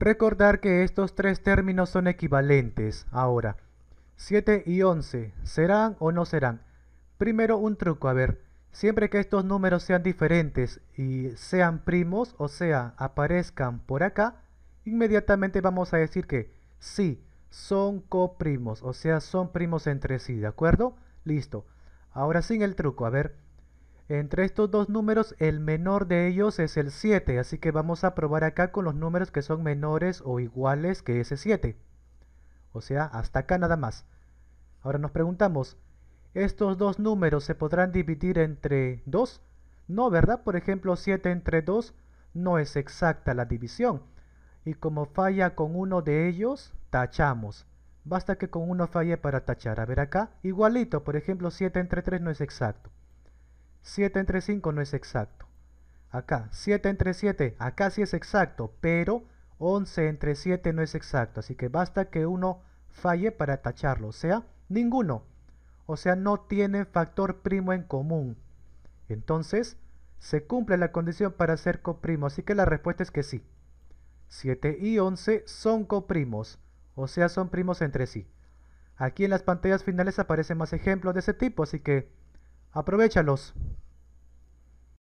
Recordar que estos tres términos son equivalentes. Ahora, 7 y 11, ¿serán o no serán? Primero un truco, a ver, siempre que estos números sean diferentes y sean primos, o sea, aparezcan por acá, inmediatamente vamos a decir que sí, son coprimos, o sea, son primos entre sí, ¿de acuerdo? Listo. Ahora sin el truco, a ver, entre estos dos números, el menor de ellos es el 7, así que vamos a probar acá con los números que son menores o iguales que ese 7. O sea, hasta acá nada más. Ahora nos preguntamos, ¿estos dos números se podrán dividir entre 2? No, ¿verdad? Por ejemplo, 7 entre 2 no es exacta la división. Y como falla con uno de ellos, tachamos. Basta que con uno falle para tachar. A ver acá, igualito, por ejemplo, 7 entre 3 no es exacto. 7 entre 5 no es exacto. Acá, 7 entre 7, acá sí es exacto, pero 11 entre 7 no es exacto. Así que basta que uno falle para tacharlo, o sea, ninguno. O sea, no tienen factor primo en común. Entonces, se cumple la condición para ser coprimo, así que la respuesta es que sí. 7 y 11 son coprimos, o sea, son primos entre sí. Aquí en las pantallas finales aparecen más ejemplos de ese tipo, así que Aprovechalos.